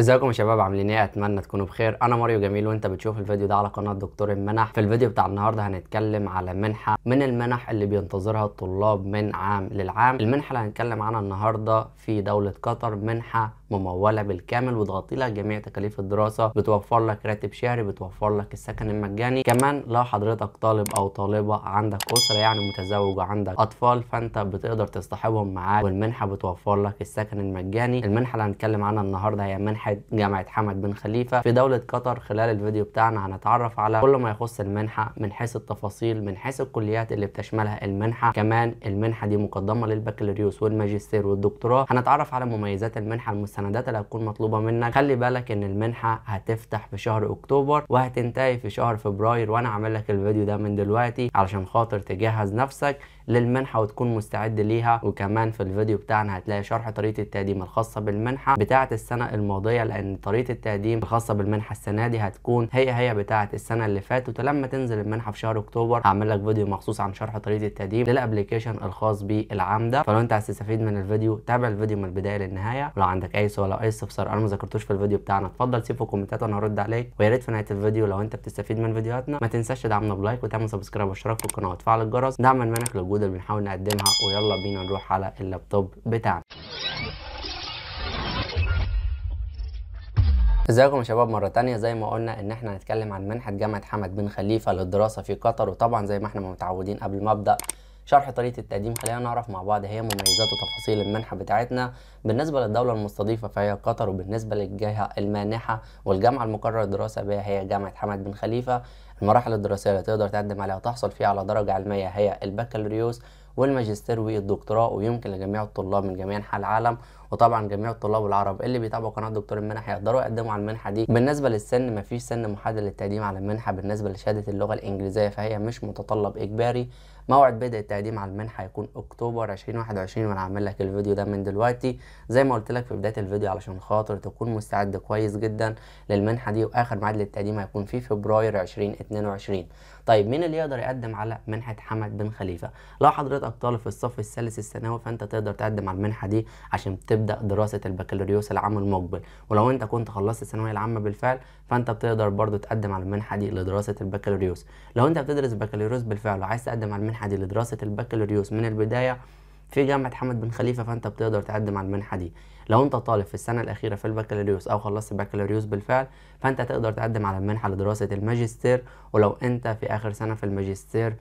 ازيكم يا شباب عاملين ايه اتمنى تكونوا بخير انا ماريو جميل وانت بتشوف الفيديو ده على قناه دكتور المنح في الفيديو بتاع النهارده هنتكلم على منحه من المنح اللي بينتظرها الطلاب من عام للعام المنحه اللي هنتكلم عنها النهارده في دوله قطر منحه مموله بالكامل وتغطي لك جميع تكاليف الدراسه بتوفر لك راتب شهري بتوفر لك السكن المجاني كمان لو حضرتك طالب او طالبه عندك اسره يعني متزوج وعندك اطفال فانت بتقدر تصطحبهم معاك والمنحه بتوفر لك السكن المجاني المنحه اللي هنتكلم عنها النهارده هي منحه منحة جامعة حمد بن خليفة في دولة قطر خلال الفيديو بتاعنا هنتعرف على كل ما يخص المنحة من حيث التفاصيل من حيث الكليات اللي بتشملها المنحة كمان المنحة دي مقدمة للبكالوريوس والماجستير والدكتوراه هنتعرف على مميزات المنحة المستندات اللي هتكون مطلوبة منك خلي بالك ان المنحة هتفتح في شهر اكتوبر وهتنتهي في شهر فبراير وانا عامل لك الفيديو ده من دلوقتي علشان خاطر تجهز نفسك للمنحه وتكون مستعد ليها وكمان في الفيديو بتاعنا هتلاقي شرح طريقه التقديم الخاصه بالمنحه بتاعه السنه الماضيه لان طريقه التقديم الخاصه بالمنحه السنه دي هتكون هي هي بتاعه السنه اللي فاتت ولما تنزل المنحه في شهر اكتوبر هعمل لك فيديو مخصوص عن شرح طريقه التقديم للابلكيشن الخاص بالعام ده فلو انت عايز تستفيد من الفيديو تابع الفيديو من البدايه للنهايه ولو عندك اي سؤال او اي استفسار انا ما ذكرتوش في الفيديو بتاعنا اتفضل سيب في الكومنتات وانا هرد عليك ويا ريت في نهايه الفيديو لو انت بتستفيد من فيديوهاتنا ما تنساش تدعمنا بلايك وتعمل سبسكرايب واشتراك في القناه وتفعل الجرس دعما منك للجوء موجوده اللي بنحاول نقدمها ويلا بينا نروح على اللابتوب بتاعنا ازيكم يا شباب مره تانية زي ما قلنا ان احنا هنتكلم عن منحه جامعه حمد بن خليفه للدراسه في قطر وطبعا زي ما احنا متعودين قبل ما ابدا شرح طريقه التقديم خلينا نعرف مع بعض هي مميزات وتفاصيل المنحه بتاعتنا بالنسبه للدوله المستضيفه فهي قطر وبالنسبه للجهه المانحه والجامعه المقرر الدراسه بها هي جامعه حمد بن خليفه المراحل الدراسيه اللي تقدر تقدم عليها وتحصل فيها على درجه علميه هي البكالوريوس والماجستير والدكتوراه ويمكن لجميع الطلاب من جميع انحاء العالم وطبعا جميع الطلاب العرب اللي بيتابعوا قناه دكتور المنح يقدروا يقدموا على المنحه دي بالنسبه للسن مفيش سن محدد للتقديم على المنحه بالنسبه لشهاده اللغه الانجليزيه فهي مش متطلب اجباري موعد بدء التقديم على المنحه هيكون اكتوبر 2021 وانا عامل لك الفيديو ده من دلوقتي زي ما قلت لك في بدايه الفيديو علشان خاطر تكون مستعد كويس جدا للمنحه دي واخر ميعاد للتقديم هيكون في فبراير 2022 طيب مين اللي يقدر يقدم على منحه حمد بن خليفه لو حضرتك طالب في الصف الثالث الثانوي فانت تقدر تقدم على المنحه دي عشان تبدا دراسه البكالوريوس العام المقبل ولو انت كنت خلصت الثانويه العامه بالفعل فانت بتقدر برضو تقدم على المنحه دي لدراسه البكالوريوس لو انت بتدرس بكالوريوس بالفعل وعايز تقدم على المنحه دي لدراسه البكالوريوس من البدايه في جامعه حمد بن خليفه فانت بتقدر تقدم على المنحه دي لو انت طالب في السنه الاخيره في البكالوريوس او خلصت بكالوريوس بالفعل فانت تقدر تقدم على المنحه لدراسه الماجستير ولو انت في اخر سنه في الماجستير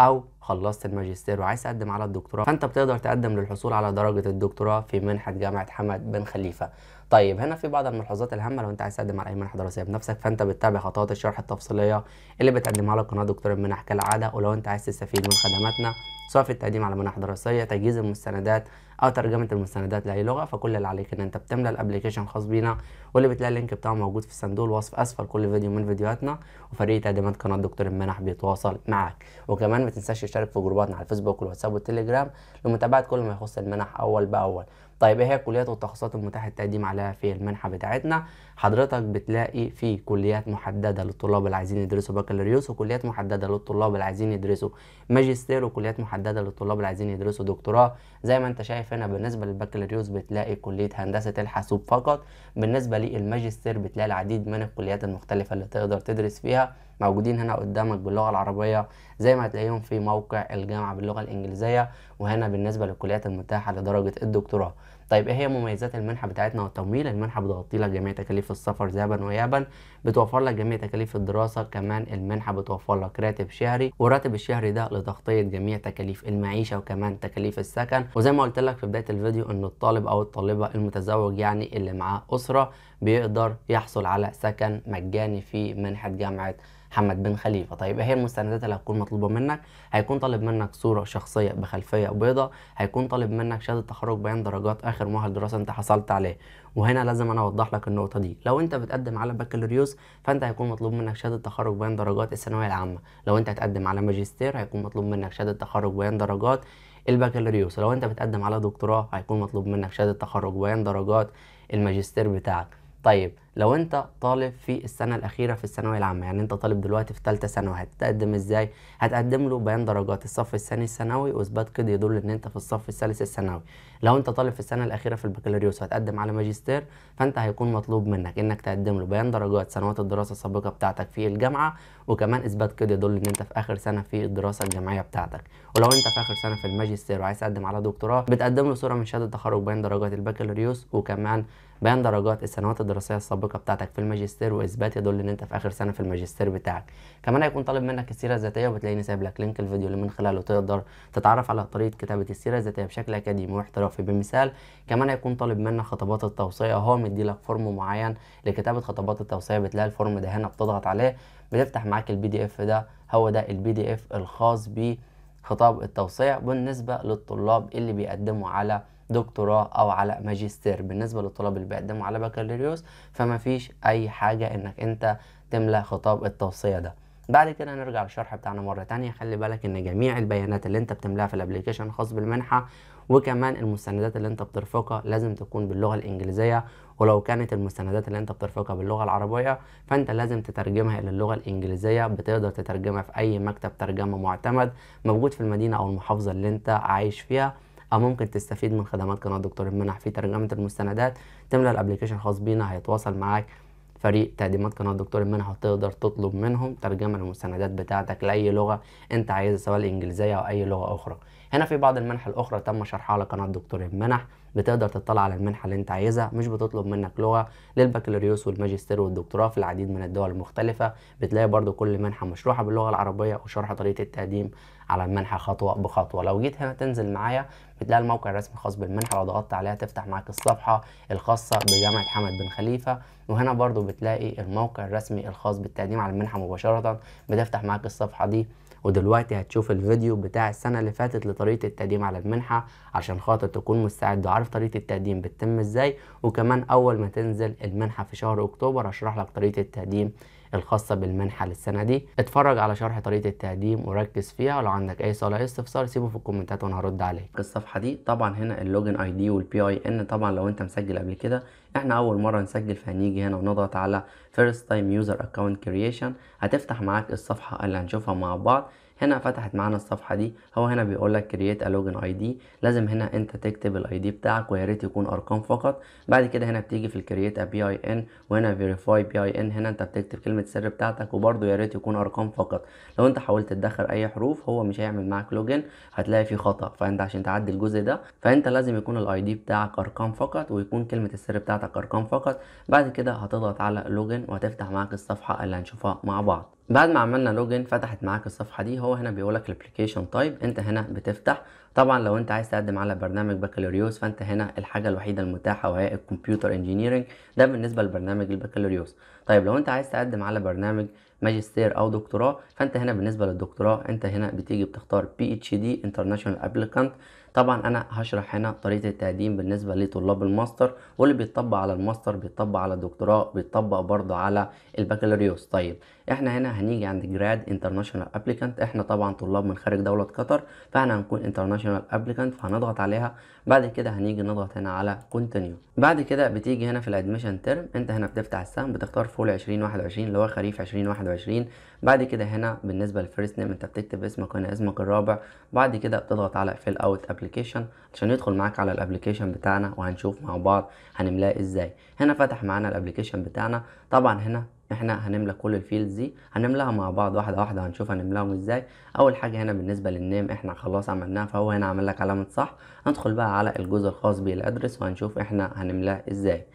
او خلصت الماجستير وعايز تقدم على الدكتوراه فانت بتقدر تقدم للحصول على درجه الدكتوراه في منحه جامعه حمد بن خليفه طيب هنا في بعض الملحوظات الهامه لو انت عايز تقدم على اي منحه دراسيه بنفسك فانت بتتابع خطوات الشرح التفصيليه اللي بتقدمها لك قناه دكتور المنح كالعاده ولو انت عايز تستفيد من خدماتنا سواء في التقديم على منح دراسيه تجهيز المستندات او ترجمه المستندات لاي لغه فكل اللي عليك ان انت بتملى الابلكيشن خاص بينا واللي بتلاقي اللينك بتاعه موجود في صندوق الوصف اسفل كل فيديو من فيديوهاتنا وفريق تقديمات قناه دكتور المنح بيتواصل معاك وكمان ما تنساش تشترك في جروباتنا على الفيسبوك والواتساب والتليجرام لمتابعه كل ما يخص المنح اول باول طيب ايه هي الكليات والتخصصات المتاحه التقديم عليها في المنحه بتاعتنا حضرتك بتلاقي في كليات محدده للطلاب اللي عايزين يدرسوا بكالوريوس وكليات محدده للطلاب اللي عايزين يدرسوا ماجستير وكليات محدده للطلاب اللي عايزين يدرسوا دكتوراه زي ما انت شايف فانا بالنسبه للبكالوريوس بتلاقي كليه هندسه الحاسوب فقط بالنسبه للماجستير بتلاقي العديد من الكليات المختلفه اللي تقدر تدرس فيها موجودين هنا قدامك باللغه العربيه زي ما هتلاقيهم في موقع الجامعه باللغه الانجليزيه وهنا بالنسبه للكليات المتاحه لدرجه الدكتوراه طيب ايه هي مميزات المنحه بتاعتنا والتمويل المنحه بتغطي لك جميع تكاليف السفر ذهابا ويابا بتوفر لك جميع تكاليف الدراسه كمان المنحه بتوفر لك راتب شهري والراتب الشهري ده لتغطيه جميع تكاليف المعيشه وكمان تكاليف السكن وزي ما قلت لك في بدايه الفيديو ان الطالب او الطالبه المتزوج يعني اللي معاه اسره بيقدر يحصل على سكن مجاني في منحه جامعه محمد بن خليفه طيب ايه هي المستندات اللي هتكون مطلوبه منك هيكون طالب منك صوره شخصيه بخلفيه بيضاء هيكون طالب منك شهاده تخرج بيان درجات اخر مؤهل دراسه انت حصلت عليه وهنا لازم انا اوضح لك النقطه دي لو انت بتقدم على بكالوريوس فانت هيكون مطلوب منك شهاده تخرج بيان درجات الثانويه العامه لو انت هتقدم على ماجستير هيكون مطلوب منك شهاده تخرج بيان درجات البكالوريوس لو انت بتقدم على دكتوراه هيكون مطلوب منك شهاده تخرج بيان درجات الماجستير بتاعك طيب لو انت طالب في السنه الاخيره في الثانويه العامه يعني انت طالب دلوقتي في ثالثه ثانوي هتتقدم ازاي هتقدم له بيان درجات الصف الثاني الثانوي واثبات كده يدل ان انت في الصف الثالث الثانوي لو انت طالب في السنه الاخيره في البكالوريوس هتقدم على ماجستير فانت هيكون مطلوب منك انك تقدم له بيان درجات سنوات الدراسه السابقه بتاعتك في الجامعه وكمان اثبات كده يدل ان انت في اخر سنه في الدراسه الجامعيه بتاعتك ولو انت في اخر سنه في الماجستير وعايز تقدم على دكتوراه بتقدم له صوره من شهاده تخرج بيان درجات البكالوريوس وكمان بيان درجات السنوات الدراسيه السابقه بتاعتك في الماجستير واثبات يدل ان انت في اخر سنه في الماجستير بتاعك كمان هيكون طالب منك السيره الذاتيه وبتلاقيني سايب لك لينك الفيديو اللي من خلاله تقدر تتعرف على طريقه كتابه السيره الذاتيه بشكل اكاديمي واحترافي بمثال كمان هيكون طالب منك خطابات التوصيه هو مدي لك فورم معين لكتابه خطابات التوصيه بتلاقي الفورم ده هنا بتضغط عليه بتفتح معاك البي دي اف ده هو ده البي دي اف الخاص بخطاب التوصيه بالنسبه للطلاب اللي بيقدموا على دكتوراه او على ماجستير بالنسبه للطلاب اللي بيقدموا على بكالوريوس فما فيش اي حاجه انك انت تملى خطاب التوصيه ده بعد كده نرجع للشرح بتاعنا مرة تانية خلي بالك ان جميع البيانات اللي انت بتملاها في الابليكيشن الخاص بالمنحة وكمان المستندات اللي انت بترفقها لازم تكون باللغة الانجليزية ولو كانت المستندات اللي انت بترفقها باللغة العربية فانت لازم تترجمها الى اللغة الانجليزية بتقدر تترجمها في اي مكتب ترجمة معتمد موجود في المدينة او المحافظة اللي انت عايش فيها او ممكن تستفيد من خدمات قناه دكتور المنح في ترجمه المستندات تملى الابلكيشن الخاص بينا هيتواصل معاك فريق تقديمات قناه دكتور المنح وتقدر تطلب منهم ترجمه المستندات بتاعتك لاي لغه انت عايزها سواء الانجليزيه او اي لغه اخرى هنا في بعض المنح الاخرى تم شرحها على قناه دكتور المنح بتقدر تطلع على المنحه اللي انت عايزها مش بتطلب منك لغه للبكالوريوس والماجستير والدكتوراه في العديد من الدول المختلفه بتلاقي برضو كل منحه مشروحه باللغه العربيه وشرح طريقه التقديم على المنحه خطوه بخطوه لو جيت هنا تنزل معايا بتلاقي الموقع الرسمي الخاص بالمنحه لو ضغطت عليها تفتح معاك الصفحه الخاصه بجامعه حمد بن خليفه وهنا برضو بتلاقي الموقع الرسمي الخاص بالتقديم على المنحه مباشره بتفتح معاك الصفحه دي ودلوقتي هتشوف الفيديو بتاع السنة اللي فاتت لطريقة التقديم على المنحة عشان خاطر تكون مستعد وعارف طريقة التقديم بتتم ازاي وكمان أول ما تنزل المنحة في شهر أكتوبر هشرح لك طريقة التقديم الخاصة بالمنحة للسنة دي اتفرج على شرح طريقة التقديم وركز فيها ولو عندك أي سؤال أي استفسار سيبه في الكومنتات وأنا هرد عليك الصفحة دي طبعا هنا اللوجن اي دي والبي اي ان طبعا لو أنت مسجل قبل كده احنا اول مره نسجل فهنيجي هنا ونضغط على first time user account creation هتفتح معاك الصفحه اللي هنشوفها مع بعض هنا فتحت معانا الصفحه دي هو هنا بيقول لك كرييت ا لوجن اي دي لازم هنا انت تكتب الاي دي بتاعك ويا ريت يكون ارقام فقط بعد كده هنا بتيجي في الكرييت ا بي اي ان وهنا فيريفاي بي اي ان هنا انت بتكتب كلمه السر بتاعتك وبرده يا ريت يكون ارقام فقط لو انت حاولت تدخل اي حروف هو مش هيعمل معاك لوجن هتلاقي في خطا فانت عشان تعدي الجزء ده فانت لازم يكون الاي دي بتاعك ارقام فقط ويكون كلمه السر بتاعتك ارقام فقط بعد كده هتضغط على لوجن وهتفتح معاك الصفحه اللي هنشوفها مع بعض بعد ما عملنا لوجن فتحت معاك الصفحه دي هو هنا بيقول لك الابلكيشن تايب انت هنا بتفتح طبعا لو انت عايز تقدم على برنامج بكالوريوس فانت هنا الحاجه الوحيده المتاحه وهي الكمبيوتر انجينيرنج ده بالنسبه لبرنامج البكالوريوس طيب لو انت عايز تقدم على برنامج ماجستير او دكتوراه فانت هنا بالنسبه للدكتوراه انت هنا بتيجي بتختار بي اتش دي انترناشونال ابليكانت طبعا انا هشرح هنا طريقه التقديم بالنسبه لطلاب الماستر واللي بيطبق على الماستر بيطبق على الدكتوراه بيطبق برضه على البكالوريوس طيب احنا هنا هنيجي عند جراد انترناشونال ابليكانت احنا طبعا طلاب من خارج دوله قطر فاحنا هنكون انترناشونال ابليكانت فهنضغط عليها بعد كده هنيجي نضغط هنا على كونتينيو بعد كده بتيجي هنا في الادميشن تيرم انت هنا بتفتح السهم بتختار فول 2021 اللي هو خريف 2021 بعد كده هنا بالنسبه للفيرست نيم انت بتكتب اسمك وهنا اسمك الرابع بعد كده بتضغط على فيل اوت ابلكيشن عشان يدخل معاك على الابلكيشن بتاعنا وهنشوف مع بعض هنملاه ازاي هنا فتح معانا الابلكيشن بتاعنا طبعا هنا احنا هنملى كل الفيلدز دي هنملاها مع بعض واحده واحده هنشوف هنملاهم ازاي اول حاجه هنا بالنسبه للنيم احنا خلاص عملناها فهو هنا عمل لك علامه صح هندخل بقى على الجزء الخاص بالادرس وهنشوف احنا هنملاه ازاي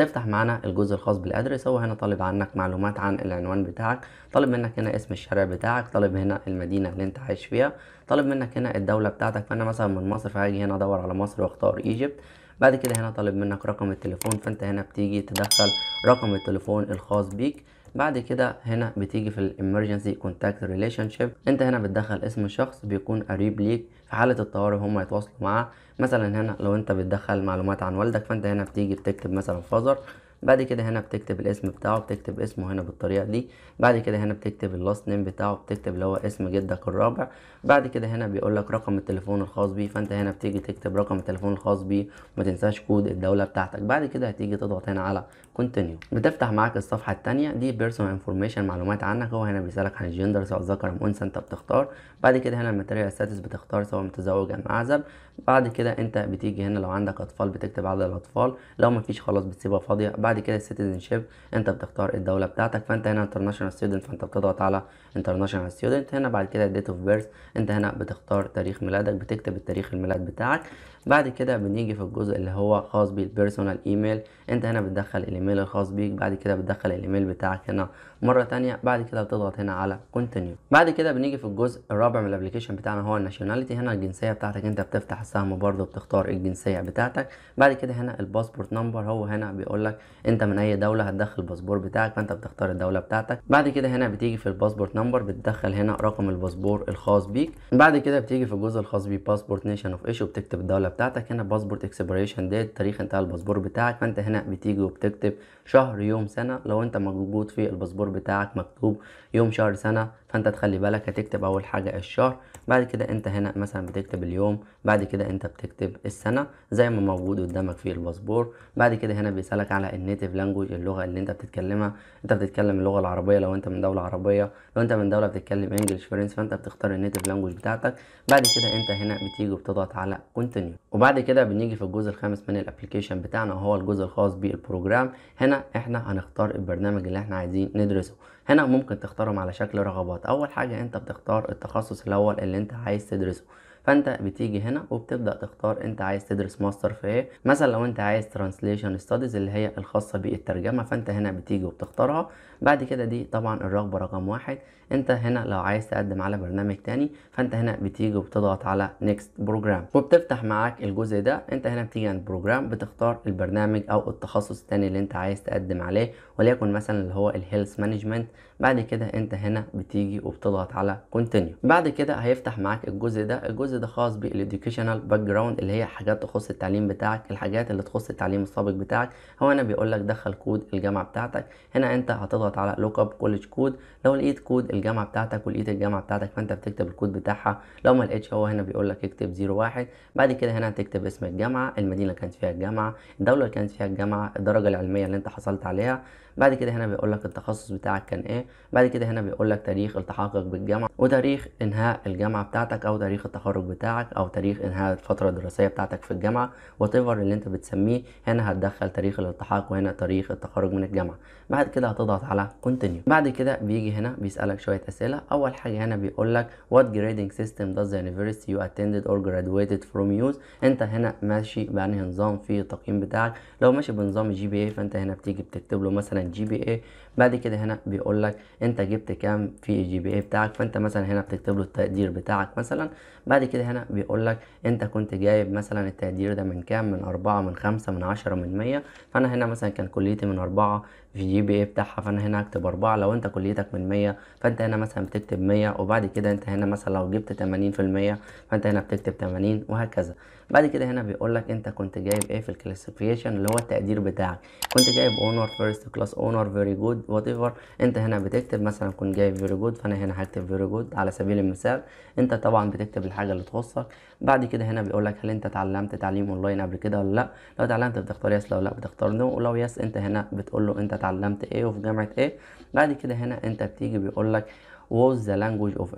هتفتح معانا الجزء الخاص بالادرس هو هنا طالب عنك معلومات عن العنوان بتاعك طالب منك هنا اسم الشارع بتاعك طالب هنا المدينه اللي انت عايش فيها طالب منك هنا الدوله بتاعتك فانا مثلا من مصر فهاجي هنا ادور على مصر واختار ايجيبت بعد كده هنا طالب منك رقم التليفون فانت هنا بتيجي تدخل رقم التليفون الخاص بيك بعد كده هنا بتيجي في الامرجنسي كونتاكت ريليشن شيب انت هنا بتدخل اسم الشخص بيكون قريب ليك حاله الطوارئ هم يتواصلوا معاه مثلا هنا لو انت بتدخل معلومات عن والدك فانت هنا بتيجي بتكتب مثلا فازر بعد كده هنا بتكتب الاسم بتاعه بتكتب اسمه هنا بالطريقه دي بعد كده هنا بتكتب اللاست نيم بتاعه بتكتب اللي هو اسم جدك الرابع بعد كده هنا بيقول لك رقم التليفون الخاص بيه فانت هنا بتيجي تكتب رقم التليفون الخاص بيه وما تنساش كود الدوله بتاعتك بعد كده هتيجي تضغط هنا على كونتينيو بتفتح معاك الصفحه الثانيه دي بيرسونال انفورميشن معلومات عنك هو هنا بيسالك عن الجندر سواء ذكر ام انثى انت بتختار بعد كده هنا الماتيريال ستاتس بتختار سواء متزوج ام اعزب بعد كده انت بتيجي هنا لو عندك اطفال بتكتب عدد الاطفال لو مفيش خلاص بتسيبها فاضيه بعد كده السيتيزن شيب انت بتختار الدوله بتاعتك فانت هنا انترناشونال ستودنت فانت بتضغط على انترناشونال ستودنت هنا بعد كده ديت اوف بيرث انت هنا بتختار تاريخ ميلادك بتكتب التاريخ الميلاد بتاعك بعد كده بنيجي في الجزء اللي هو خاص بالبيرسونال ايميل انت هنا بتدخل الايميل الخاص بيك بعد كده بتدخل الايميل بتاعك هنا مره تانية بعد كده بتضغط هنا على كونتينيو بعد كده بنيجي في الجزء الرابع من الابلكيشن بتاعنا هو الناشوناليتي هنا الجنسيه بتاعتك انت بتفتح السهم برضه بتختار الجنسيه بتاعتك بعد كده هنا الباسبورت نمبر هو هنا بيقول لك انت من اي دوله هتدخل الباسبور بتاعك فانت بتختار الدوله بتاعتك بعد كده هنا بتيجي في الباسبورت نمبر بتدخل هنا رقم الباسبور الخاص بيك بعد كده بتيجي في الجزء الخاص بباسبورت نيشن اوف ايشو بتكتب الدوله بتاعتك هنا باسبورت اكسبريشن ديت تاريخ انتهاء الباسبور بتاعك فانت هنا بتيجي وبتكتب شهر يوم سنة لو انت موجود في الباسبور بتاعك مكتوب يوم شهر سنة فانت تخلي بالك هتكتب اول حاجة الشهر بعد كده انت هنا مثلا بتكتب اليوم بعد كده انت بتكتب السنة زي ما موجود قدامك في الباسبور بعد كده هنا بيسألك على النيتيف لانجوج اللغة اللي انت بتتكلمها انت بتتكلم اللغة العربية لو انت من دولة عربية لو انت من دولة بتتكلم انجلش فرنس فانت بتختار النيتيف لانجوج بتاعتك بعد كده انت هنا بتيجي وبتضغط على كونتينيو وبعد كده بنيجي في الجزء الخامس من الابلكيشن بتاعنا وهو الجزء الخاص بالبروجرام هنا هنا احنا هنختار البرنامج اللي احنا عايزين ندرسه هنا ممكن تختارهم على شكل رغبات اول حاجة انت بتختار التخصص الاول اللي انت عايز تدرسه فانت بتيجي هنا وبتبدا تختار انت عايز تدرس ماستر في ايه مثلا لو انت عايز ترانسليشن ستاديز اللي هي الخاصه بالترجمه فانت هنا بتيجي وبتختارها بعد كده دي طبعا الرغبه رقم واحد انت هنا لو عايز تقدم على برنامج تاني فانت هنا بتيجي وبتضغط على نيكست بروجرام وبتفتح معاك الجزء ده انت هنا بتيجي عند بروجرام بتختار البرنامج او التخصص التاني اللي انت عايز تقدم عليه وليكن مثلا اللي هو الهيلث مانجمنت بعد كده انت هنا بتيجي وبتضغط على كونتينيو بعد كده هيفتح معاك الجزء ده الجزء ده خاص بالاديوكيشنال باك جراوند اللي هي حاجات تخص التعليم بتاعك الحاجات اللي تخص التعليم السابق بتاعك هو هنا بيقول لك دخل كود الجامعه بتاعتك هنا انت هتضغط على لوك اب كولج كود لو لقيت كود الجامعه بتاعتك ولقيت الجامعه بتاعتك فانت بتكتب الكود بتاعها لو ما لقيتش هو هنا بيقول لك اكتب 01 بعد كده هنا هتكتب اسم الجامعه المدينه اللي كانت فيها الجامعه الدوله اللي كانت فيها الجامعه الدرجه العلميه اللي انت حصلت عليها بعد كده هنا بيقول لك التخصص بتاعك كان ايه بعد كده هنا بيقول لك تاريخ التحاقك بالجامعه وتاريخ انهاء الجامعه بتاعتك او تاريخ التخرج بتاعك او تاريخ انهاء الفتره الدراسيه بتاعتك في الجامعه وتيفر اللي انت بتسميه هنا هتدخل تاريخ الالتحاق وهنا تاريخ التخرج من الجامعه بعد كده هتضغط على كونتينيو بعد كده بيجي هنا بيسالك شويه اسئله اول حاجه هنا بيقول لك وات جريدنج سيستم داز يونيفرستي يو you اور or فروم يوز انت هنا ماشي بأنهي نظام في التقييم بتاعك لو ماشي بنظام الجي بي اي فانت هنا بتيجي بتكتب له مثلا GBA بعد كده هنا بيقول لك انت جبت كام في الجي بي اي بتاعك فانت مثلا هنا بتكتب له التقدير بتاعك مثلا بعد كده هنا بيقول لك انت كنت جايب مثلا التقدير ده من كام من أربعة من خمسة من عشرة من مية فانا هنا مثلا كان كليتي من أربعة في جي بي اي بتاعها فانا هنا هكتب أربعة لو انت كليتك من مية فانت هنا مثلا بتكتب مية وبعد كده انت هنا مثلا لو جبت تمانين في المية فانت هنا بتكتب تمانين وهكذا بعد كده هنا بيقول لك انت كنت جايب ايه في الكلاسيفيكيشن اللي هو التقدير بتاعك كنت جايب اونر فيرست كلاس اونر فيري جود وات ايفر انت هنا بتكتب مثلا كنت جايب فيري جود فانا هنا هكتب فيري جود على سبيل المثال انت طبعا بتكتب الحاجه اللي تخصك بعد كده هنا بيقول لك هل انت اتعلمت تعليم اونلاين قبل كده ولا لا لو اتعلمت بتختار يس لو لا بتختار نو ولو يس انت هنا بتقول له انت اتعلمت ايه وفي جامعه ايه بعد كده هنا انت بتيجي بيقول لك was the language of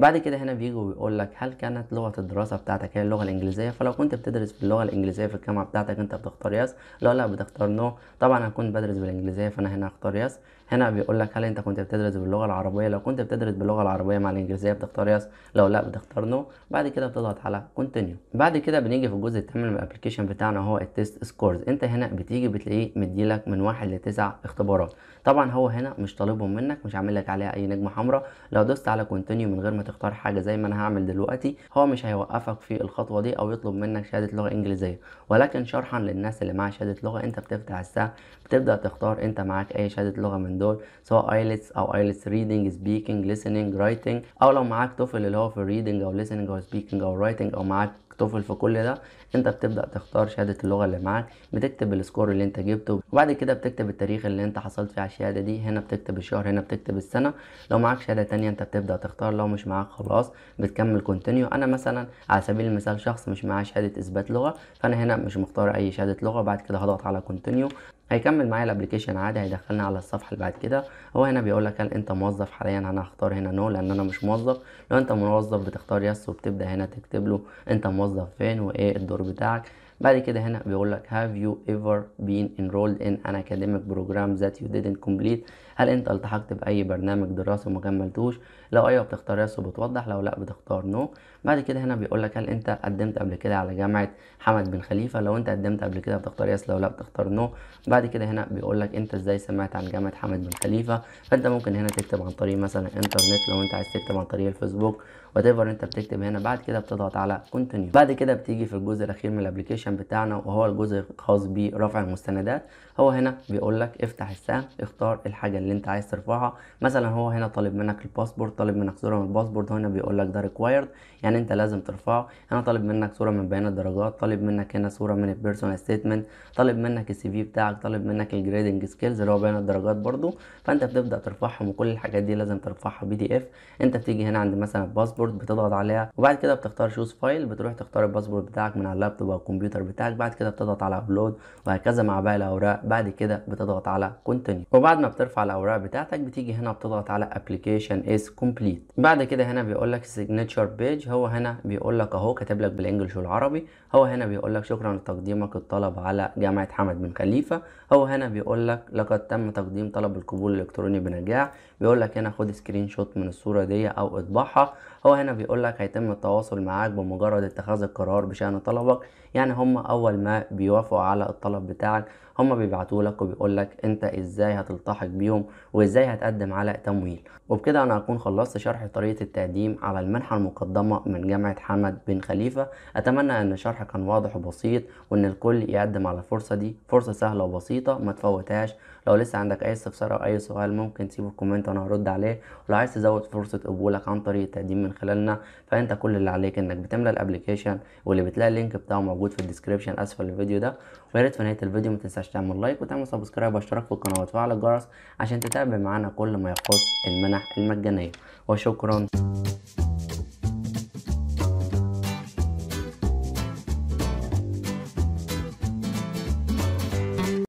بعد كده هنا بيجي وبيقول لك هل كانت لغه الدراسه بتاعتك هي اللغه الانجليزيه فلو كنت بتدرس باللغه الانجليزيه في الجامعه بتاعتك انت بتختار يس لو لا بتختار نو طبعا هكون بدرس بالانجليزيه فانا هنا هختار يس هنا بيقول لك هل انت كنت بتدرس باللغه العربيه لو كنت بتدرس باللغه العربيه مع الانجليزيه بتختار يس لو لا بتختار نو بعد كده بتضغط على كونتينيو بعد كده بنيجي في الجزء الثاني من الابلكيشن بتاعنا هو التيست سكورز انت هنا بتيجي بتلاقيه مديلك من واحد لتسع اختبارات طبعا هو هنا مش طالبهم منك مش عامل لك عليها اي نجمه حمراء لو دوست على كونتينيو من غير ما تختار حاجه زي ما انا هعمل دلوقتي هو مش هيوقفك في الخطوه دي او يطلب منك شهاده لغه انجليزيه ولكن شرحا للناس اللي معاها شهاده لغه انت بتفتح الساعه تبدأ تختار انت معاك اي شهادة لغة من دول سواء ايلتس او ايلتس ريدنج سبيكنج ليسننج رايتنج او لو معاك توفل اللي هو في الريدنج او ليسننج او سبيكنج او رايتنج او معاك توفل في كل ده انت بتبدا تختار شهاده اللغه اللي معاك بتكتب السكور اللي انت جبته وبعد كده بتكتب التاريخ اللي انت حصلت فيه على الشهاده دي هنا بتكتب الشهر هنا بتكتب السنه لو معاك شهاده تانية انت بتبدا تختار لو مش معاك خلاص بتكمل كونتينيو انا مثلا على سبيل المثال شخص مش معاه شهاده اثبات لغه فانا هنا مش مختار اي شهاده لغه بعد كده هضغط على كونتينيو هيكمل معايا الابلكيشن عادي هيدخلني على الصفحه اللي بعد كده هو هنا بيقول لك هل انت موظف حاليا انا هختار هنا نو لان انا مش موظف لو انت موظف بتختار يس وبتبدا هنا تكتب له انت موظف فين وايه الدور بتاعك بعد كده هنا بيقول لك have you ever been enrolled in an academic program that you didn't complete هل انت التحقت باي برنامج دراسي وما كملتوش لو ايوه بتختار يس وبتوضح لو لا بتختار نو no. بعد كده هنا بيقول لك هل انت قدمت قبل كده على جامعه حمد بن خليفه لو انت قدمت قبل كده بتختار يس لو لا بتختار نو no. بعد كده هنا بيقول لك انت ازاي سمعت عن جامعه حمد بن خليفه فانت ممكن هنا تكتب عن طريق مثلا انترنت لو انت عايز تكتب عن طريق الفيسبوك ايفر انت بتكتب هنا بعد كده بتضغط على كونتينيو بعد كده بتيجي في الجزء الاخير من الابلكيشن بتاعنا وهو الجزء الخاص برفع المستندات هو هنا بيقول لك افتح السهم اختار الحاجه اللي انت عايز ترفعها مثلا هو هنا طالب منك الباسبورت طالب منك صوره من الباسبورت هنا بيقول لك ده ريكوايرد يعني انت لازم ترفعه هنا طالب منك صوره من بيان الدرجات طالب منك هنا صوره من البيرسونال ستيتمنت طالب منك السي في بتاعك طالب منك الجريدنج سكيلز اللي هو بيان الدرجات برده فانت بتبدا ترفعهم وكل الحاجات دي لازم ترفعها بي دي اف انت بتيجي هنا عند مثلا الباسبورت الباسبورت بتضغط عليها وبعد كده بتختار شوز فايل بتروح تختار الباسبورد بتاعك من على اللابتوب او الكمبيوتر بتاعك بعد كده بتضغط على ابلود وهكذا مع باقي الاوراق بعد كده بتضغط على كونتينيو وبعد ما بترفع الاوراق بتاعتك بتيجي هنا بتضغط على ابلكيشن از كومبليت بعد كده هنا بيقول لك سيجنتشر بيج هو هنا بيقول لك اهو كاتب لك بالانجلش والعربي هو هنا بيقول لك شكرا لتقديمك الطلب على جامعه حمد بن خليفه هو هنا بيقول لك لقد تم تقديم طلب القبول الالكتروني بنجاح بيقول لك هنا خد سكرين شوت من الصوره دي او اطبعها هو هو هنا بيقول لك هيتم التواصل معاك بمجرد اتخاذ القرار بشأن طلبك يعني هم أول ما بيوافقوا على الطلب بتاعك هم بيبعتوا لك وبيقول لك أنت إزاي هتلتحق بيهم وإزاي هتقدم على تمويل وبكده أنا هكون خلصت شرح طريقة التقديم على المنحة المقدمة من جامعة حمد بن خليفة أتمنى أن الشرح كان واضح وبسيط وأن الكل يقدم على الفرصة دي فرصة سهلة وبسيطة ما تفوتهاش لو لسه عندك اي استفسار او اي سؤال ممكن تسيبه في كومنت وانا هرد عليه ولو عايز تزود فرصه قبولك عن طريق التقديم من خلالنا فانت كل اللي عليك انك بتملى الابلكيشن واللي بتلاقي اللينك بتاعه موجود في الديسكربشن اسفل الفيديو ده ويا ريت في نهايه الفيديو ما تنساش تعمل لايك وتعمل سبسكرايب واشتراك في القناه وتفعل الجرس عشان تتابع معانا كل ما يخص المنح المجانيه وشكرا